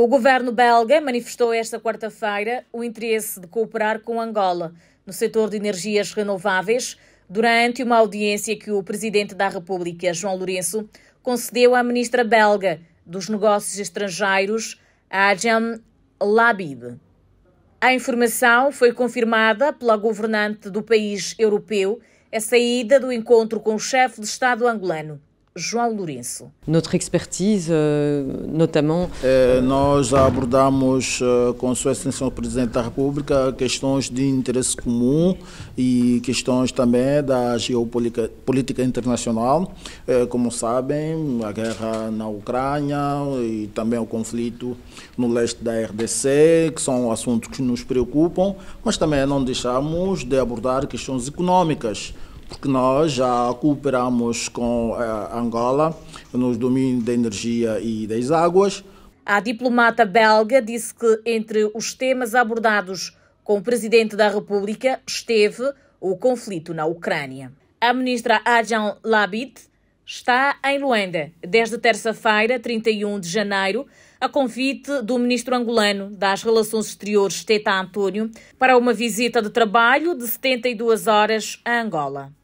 O governo belga manifestou esta quarta-feira o interesse de cooperar com Angola no setor de energias renováveis durante uma audiência que o presidente da República, João Lourenço, concedeu à ministra belga dos Negócios Estrangeiros, Ajam Labib. A informação foi confirmada pela governante do país europeu a saída do encontro com o chefe de Estado angolano. João Lourenço. Notre expertise, euh, notamente. Eh, é, nós abordamos eh, com Sua Excelência o Presidente da República questões de interesse comum e questões também da geopolítica internacional. É, como sabem, a guerra na Ucrânia e também o conflito no leste da RDC, que são assuntos que nos preocupam, mas também não deixamos de abordar questões econômicas que nós já cooperamos com eh, Angola nos domínios da energia e das águas. A diplomata belga disse que entre os temas abordados com o presidente da República esteve o conflito na Ucrânia. A ministra Adjan Labit está em Luanda desde terça-feira, 31 de janeiro, a convite do ministro angolano das Relações Exteriores, Teta António, para uma visita de trabalho de 72 horas a Angola.